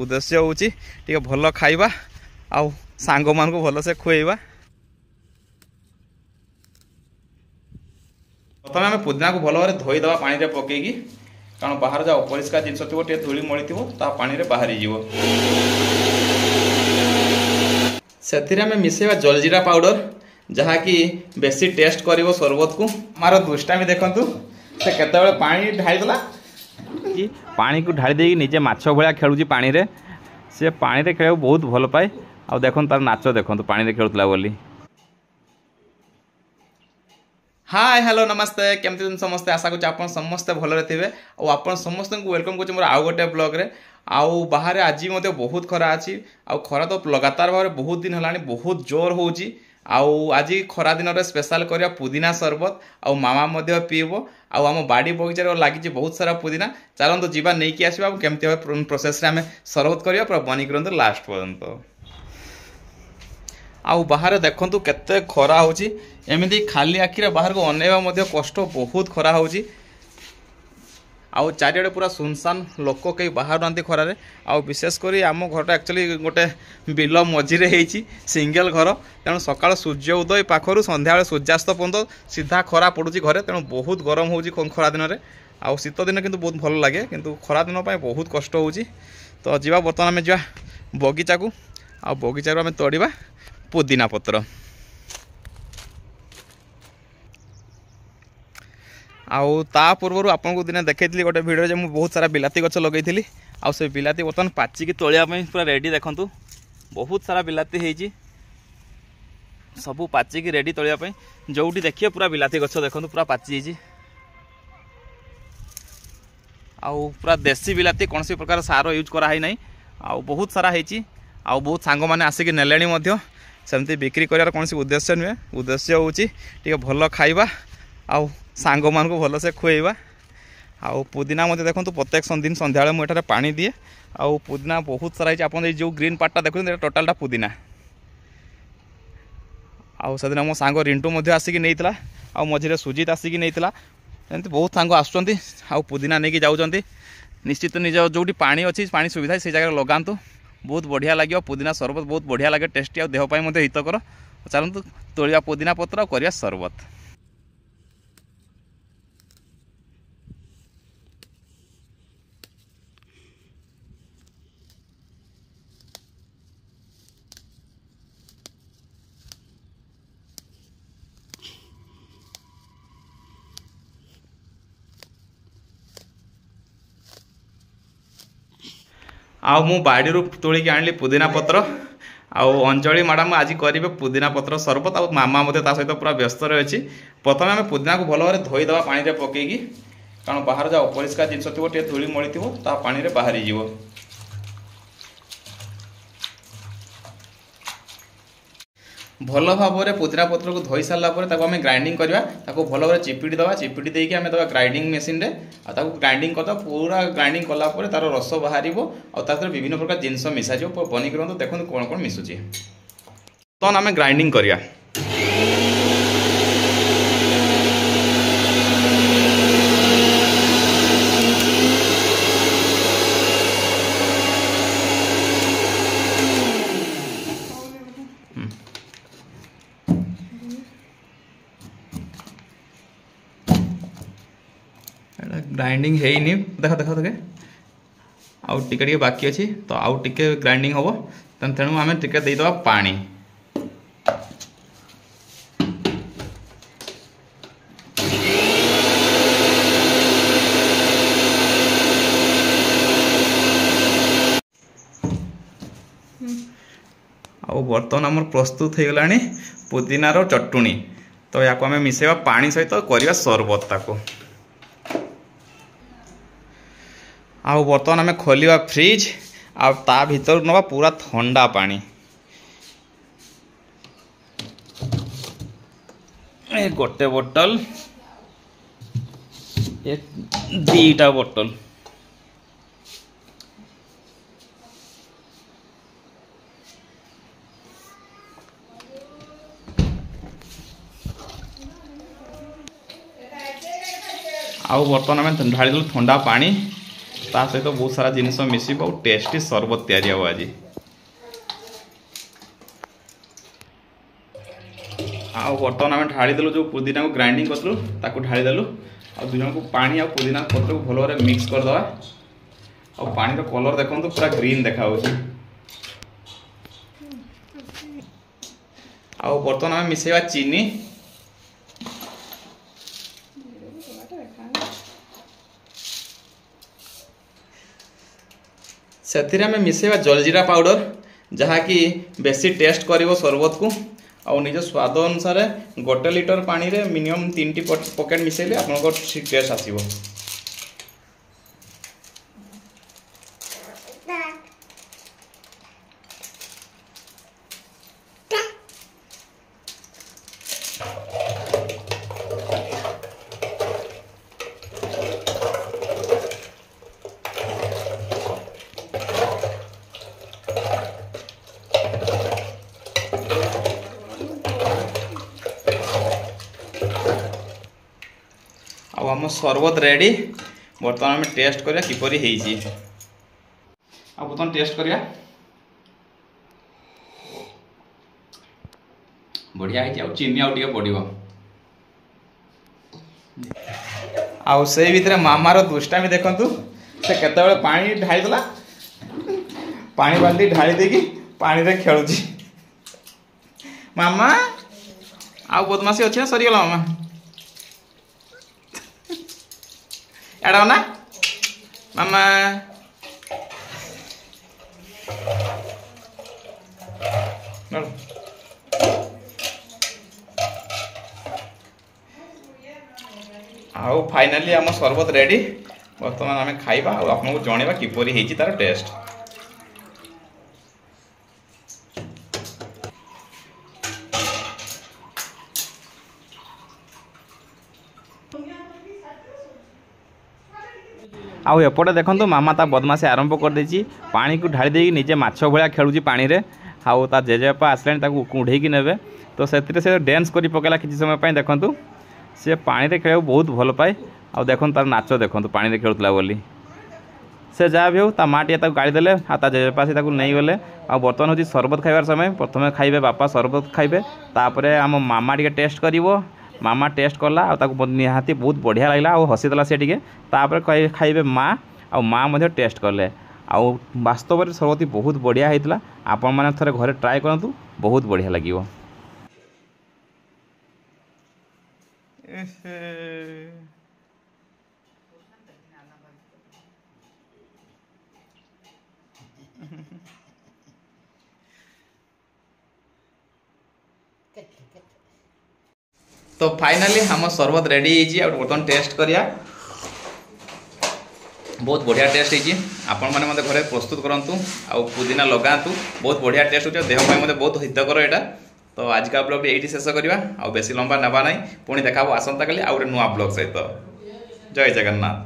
उद्देश्य हो भल खाइबा आंग मान भल से खुएवा प्रथम आम पुदीना को भल भाव धोईद पाने से पकईकी कारण बाहर जो अपरिष्कार जिनस धूल मड़ी पाने बाहरी से आम मिसेवा जलजीरा पाउडर जहाँ कि बेसी टेस्ट कर सरबत को मार दुष्टा भी देखूँ से कत ढाईदेला କି ପାଣିକୁ ଢାଳି ଦେଇକି ନିଜେ ମାଛ ଭଳିଆ ଖେଳୁଛି ପାଣିରେ ସେ ପାଣିରେ ଖେଳିବାକୁ ବହୁତ ଭଲ ପାଏ ଆଉ ଦେଖନ୍ତୁ ତାର ନାଚ ଦେଖନ୍ତୁ ପାଣିରେ ଖେଳୁଥିଲା ବୋଲି ହାଏ ହ୍ୟାଲୋ ନମସ୍ତେ କେମିତି ସମସ୍ତେ ଆଶା କରୁଛି ଆପଣ ସମସ୍ତେ ଭଲରେ ଥିବେ ଆଉ ଆପଣ ସମସ୍ତଙ୍କୁ ୱେଲକମ୍ କରୁଛି ମୋର ଆଉ ଗୋଟେ ବ୍ଲଗ୍ରେ ଆଉ ବାହାରେ ଆଜି ମଧ୍ୟ ବହୁତ ଖରା ଅଛି ଆଉ ଖରା ତ ଲଗାତାର ଭାବରେ ବହୁତ ଦିନ ହେଲାଣି ବହୁତ ଜୋର ହେଉଛି ଆଉ ଆଜି ଖରାଦିନରେ ସ୍ପେଶାଲ୍ କରିବା ପୁଦିନା ସରବତ ଆଉ ମାମା ମଧ୍ୟ ପିଇବ ଆଉ ଆମ ବାଡ଼ି ବଗିଚାରେ ଲାଗିଛି ବହୁତ ସାରା ପୁଦିନା ଚାଲନ୍ତୁ ଯିବା ନେଇକି ଆସିବା ଆଉ କେମିତି ଭାବେ ପ୍ରୋସେସ୍ରେ ଆମେ ସରବତ କରିବା ପୁରା ବନିକି ରୁହନ୍ତୁ ଲାଷ୍ଟ ପର୍ଯ୍ୟନ୍ତ ଆଉ ବାହାରେ ଦେଖନ୍ତୁ କେତେ ଖରା ହେଉଛି ଏମିତି ଖାଲି ଆଖିରେ ବାହାରକୁ ଅନେଇବା ମଧ୍ୟ କଷ୍ଟ ବହୁତ ଖରା ହେଉଛି ଆଉ ଚାରିଆଡ଼େ ପୁରା ଶୂନଶାନ ଲୋକ କେହି ବାହାରୁନାହାନ୍ତି ଖରାରେ ଆଉ ବିଶେଷ କରି ଆମ ଘରଟା ଆକ୍ଚୁଆଲି ଗୋଟେ ବିଲ ମଝିରେ ହେଇଛି ସିଙ୍ଗଲ ଘର ତେଣୁ ସକାଳ ସୂର୍ଯ୍ୟ ଉଦୟ ପାଖରୁ ସନ୍ଧ୍ୟାବେଳେ ସୂର୍ଯ୍ୟାସ୍ତ ପର୍ଯ୍ୟନ୍ତ ସିଧା ଖରା ପଡ଼ୁଛି ଘରେ ତେଣୁ ବହୁତ ଗରମ ହେଉଛି ଖରା ଦିନରେ ଆଉ ଶୀତ ଦିନ କିନ୍ତୁ ବହୁତ ଭଲ ଲାଗେ କିନ୍ତୁ ଖରା ଦିନ ପାଇଁ ବହୁତ କଷ୍ଟ ହେଉଛି ତ ଯିବା ବର୍ତ୍ତମାନ ଆମେ ଯିବା ବଗିଚାକୁ ଆଉ ବଗିଚାରୁ ଆମେ ତୋଳିବା ପୁଦିନା ପତ୍ର ଆଉ ତା ପୂର୍ବରୁ ଆପଣଙ୍କୁ ଦିନେ ଦେଖାଇଥିଲି ଗୋଟେ ଭିଡ଼ିଓରେ ମୁଁ ବହୁତ ସାରା ବିଲାତି ଗଛ ଲଗାଇଥିଲି ଆଉ ସେ ବିଲାତି ବର୍ତ୍ତମାନ ପାଚିକି ତୋଳିବା ପାଇଁ ପୁରା ରେଡ଼ି ଦେଖନ୍ତୁ ବହୁତ ସାରା ବିଲାତି ହେଇଛି ସବୁ ପାଚିକି ରେଡ଼ି ତୋଳିବା ପାଇଁ ଯେଉଁଠି ଦେଖିବେ ପୁରା ବିଲାତି ଗଛ ଦେଖନ୍ତୁ ପୁରା ପାଚି ହେଇଛି ଆଉ ପୁରା ଦେଶୀ ବିଲାତି କୌଣସି ପ୍ରକାର ସାର ୟୁଜ୍ କରାହେଇନାହିଁ ଆଉ ବହୁତ ସାରା ହେଇଛି ଆଉ ବହୁତ ସାଙ୍ଗମାନେ ଆସିକି ନେଲେଣି ମଧ୍ୟ ସେମିତି ବିକ୍ରି କରିବାର କୌଣସି ଉଦ୍ଦେଶ୍ୟ ନୁହେଁ ଉଦ୍ଦେଶ୍ୟ ହେଉଛି ଟିକେ ଭଲ ଖାଇବା ଆଉ ସାଙ୍ଗମାନଙ୍କୁ ଭଲସେ ଖୁଆଇବା ଆଉ ପୁଦିନା ମଧ୍ୟ ଦେଖନ୍ତୁ ପ୍ରତ୍ୟେକ ଦିନ ସନ୍ଧ୍ୟାବେଳେ ମୁଁ ଏଠାରେ ପାଣି ଦିଏ ଆଉ ପୁଦିନା ବହୁତ ସାରା ହେଇଛି ଆପଣ ଏଇ ଯେଉଁ ଗ୍ରୀନ୍ ପାର୍ଟଟା ଦେଖୁଛନ୍ତି ଏଇଟା ଟୋଟାଲଟା ପୁଦିନା ଆଉ ସେଦିନ ମୋ ସାଙ୍ଗ ରିଣ୍ଟୁ ମଧ୍ୟ ଆସିକି ନେଇଥିଲା ଆଉ ମଝିରେ ସୁଜିତ ଆସିକି ନେଇଥିଲା ଏମିତି ବହୁତ ସାଙ୍ଗ ଆସୁଛନ୍ତି ଆଉ ପୁଦିନା ନେଇକି ଯାଉଛନ୍ତି ନିଶ୍ଚିତ ନିଜ ଯେଉଁଠି ପାଣି ଅଛି ପାଣି ସୁବିଧା ସେଇ ଜାଗାରେ ଲଗାନ୍ତୁ ବହୁତ ବଢ଼ିଆ ଲାଗିବ ପୁଦିନା ସରବତ ବହୁତ ବଢ଼ିଆ ଲାଗେ ଟେଷ୍ଟି ଆଉ ଦେହ ପାଇଁ ମଧ୍ୟ ହିତକର ଚାଲନ୍ତୁ ତୋଳିବା ପୁଦିନା ପତ୍ର କରିବା ସରବତ ଆଉ ମୁଁ ବାଡ଼ିରୁ ତୋଳିକି ଆଣିଲି ପୁଦିନା ପତ୍ର ଆଉ ଅଞ୍ଜଳି ମ୍ୟାଡ଼ାମ୍ ଆଜି କରିବେ ପୁଦିନା ପତ୍ର ସରବତ ଆଉ ମାମା ମଧ୍ୟ ତା ସହିତ ପୁରା ବ୍ୟସ୍ତ ରହିଛି ପ୍ରଥମେ ଆମେ ପୁଦିନାକୁ ଭଲ ଭାବରେ ଧୋଇଦେବା ପାଣିରେ ପକାଇକି କାରଣ ବାହାର ଯାହା ଅପରିଷ୍କାର ଜିନିଷ ଥିବ ଟିକେ ଧୂଳି ମଳିଥିବ ତାହା ପାଣିରେ ବାହାରିଯିବ ଭଲ ଭାବରେ ପୁଦିନା ପତ୍ରକୁ ଧୋଇ ସାରିଲା ପରେ ତାକୁ ଆମେ ଗ୍ରାଇଣ୍ଡିଂ କରିବା ତାକୁ ଭଲ ଭାବରେ ଚିପୁଡ଼ି ଦେବା ଚିପୁଡ଼ି ଦେଇକି ଆମେ ଦେବା ଗ୍ରାଇଣ୍ଡିଂ ମେସିନ୍ରେ ଆଉ ତାକୁ ଗ୍ରାଇଣ୍ଡିଂ କରିଦେବା ପୁରା ଗ୍ରାଇଣ୍ଡିଂ କଲା ପରେ ତା'ର ରସ ବାହାରିବ ଆଉ ତା ଦେହରେ ବିଭିନ୍ନ ପ୍ରକାର ଜିନିଷ ମିଶାଯିବ ବନେଇକି ରୁହନ୍ତୁ ଦେଖନ୍ତୁ କ'ଣ କ'ଣ ମିଶୁଛି ବର୍ତ୍ତମାନ ଆମେ ଗ୍ରାଇଣ୍ଡିଂ କରିବା ग्राइंडिंग है देख देख देखे आउ टे बाकी अच्छे तो आउ टे ग्राइंडिंग हम तेणु आम टेद पा बर्तन आम प्रस्तुत हो गला पुदीनार चटुणी तो या मिसेवा सहित सरबत ताकू आर्तमान आम खोल फ्रिज आ ना पूरा थंडा पा गोटे बोतल दीटा बोतल आर्तमान आम ढाई थंडा पानी ତା ସହିତ ବହୁତ ସାରା ଜିନିଷ ମିଶିବ ଆଉ ଟେଷ୍ଟି ସର୍ବତ ତିଆରି ହେବ ଆଜି ଆଉ ବର୍ତ୍ତମାନ ଆମେ ଢାଳିଦେଲୁ ଯେଉଁ ପୁଦିନାକୁ ଗ୍ରାଇଣ୍ଡିଂ କରିଥିଲୁ ତାକୁ ଢାଳିଦେଲୁ ଆଉ ଦୁଇଜଣଙ୍କୁ ପାଣି ଆଉ ପୁଦିନା ପତ୍ରକୁ ଭଲ ଭାବରେ ମିକ୍ସ କରିଦେବା ଆଉ ପାଣିର କଲର୍ ଦେଖନ୍ତୁ ପୁରା ଗ୍ରୀନ୍ ଦେଖାହେଉଛି ଆଉ ବର୍ତ୍ତମାନ ଆମେ ମିଶାଇବା ଚିନି ସେଥିରେ ଆମେ ମିଶାଇବା ଜଲଜିରା ପାଉଡ଼ର ଯାହାକି ବେଶୀ ଟେଷ୍ଟ କରିବ ସର୍ବତକୁ ଆଉ ନିଜ ସ୍ୱାଦ ଅନୁସାରେ ଗୋଟେ ଲିଟର ପାଣିରେ ମିନିମମ୍ ତିନିଟି ପକେଟ୍ ମିଶାଇଲେ ଆପଣଙ୍କର ଠିକ୍ ଟେଷ୍ଟ ଆସିବ आम सरबत रेडी बर्तमान आम टेस्ट करवा किपर हो बर्तमान टेस्ट करवा बढ़िया है चीनी आउ बढ़ आई भितर मामार दुष्टा भी देखु से केत ढाईला पा बाल्टी ढाई देखी पाने खेलुची मामा आउ बदमाशी अच्छे सरगला मामा एडवना मामा आउ फाइनाली आम सरबत रेडी बर्तमान आम खाई आपको जनवा किपरी तार टेस्ट ଆଉ ଏପଟେ ଦେଖନ୍ତୁ ମାମା ତା ବଦମାସି ଆରମ୍ଭ କରିଦେଇଛି ପାଣିକୁ ଢାଳି ଦେଇକି ନିଜେ ମାଛ ଭଳିଆ ଖେଳୁଛି ପାଣିରେ ଆଉ ତା ଜେଜେବାପା ଆସିଲାଣି ତାକୁ କୁଣ୍ଢେଇକି ନେବେ ତ ସେଥିରେ ସେ ଡ୍ୟାନ୍ସ କରି ପକାଇଲା କିଛି ସମୟ ପାଇଁ ଦେଖନ୍ତୁ ସେ ପାଣିରେ ଖେଳିବାକୁ ବହୁତ ଭଲ ପାଏ ଆଉ ଦେଖନ୍ତୁ ତାର ନାଚ ଦେଖନ୍ତୁ ପାଣିରେ ଖେଳୁଥିଲା ବୋଲି ସେ ଯାହା ବି ହେଉ ତା ମା ଟିକେ ତାକୁ ଗାଳି ଦେଲେ ଆଉ ତା ଜେଜେପା ଆସି ତାକୁ ନେଇଗଲେ ଆଉ ବର୍ତ୍ତମାନ ହେଉଛି ସରବତ ଖାଇବାର ସମୟ ପ୍ରଥମେ ଖାଇବେ ବାପା ସରବତ ଖାଇବେ ତାପରେ ଆମ ମାମା ଟିକେ ଟେଷ୍ଟ କରିବ ମାମା ଟେଷ୍ଟ କଲା ଆଉ ତାକୁ ନିହାତି ବହୁତ ବଢ଼ିଆ ଲାଗିଲା ଆଉ ହସିଦେଲା ସେ ଟିକେ ତାପରେ ଖାଇବେ ମା ଆଉ ମା ମଧ୍ୟ ଟେଷ୍ଟ କଲେ ଆଉ ବାସ୍ତବରେ ସରବତୀ ବହୁତ ବଢ଼ିଆ ହେଇଥିଲା ଆପଣମାନେ ଥରେ ଘରେ ଟ୍ରାଏ କରନ୍ତୁ ବହୁତ ବଢ଼ିଆ ଲାଗିବ তো ফাইনালি আম সরবত রেডি হয়েছি আর বর্তমান টেস্ট করিয়া ବହୁତ ବଢ଼ିଆ ଟେଷ୍ଟ ହେଇଛି ଆପଣମାନେ ମୋତେ ଘରେ ପ୍ରସ୍ତୁତ କରନ୍ତୁ ଆଉ ପୁଦିନା ଲଗାନ୍ତୁ ବହୁତ ବଢ଼ିଆ ଟେଷ୍ଟ ହେଉଛି ଦେହ ପାଇଁ ମୋତେ ବହୁତ ହିତକର ଏଇଟା ତ ଆଜିକା ବ୍ଲଗ୍ଟି ଏଇଠି ଶେଷ କରିବା ଆଉ ବେଶୀ ଲମ୍ବା ନେବା ନାହିଁ ପୁଣି ଦେଖା ହେବ ଆସନ୍ତାକାଲି ଆଉ ଗୋଟେ ନୂଆ ବ୍ଲଗ୍ ସହିତ ଜୟ ଜଗନ୍ନାଥ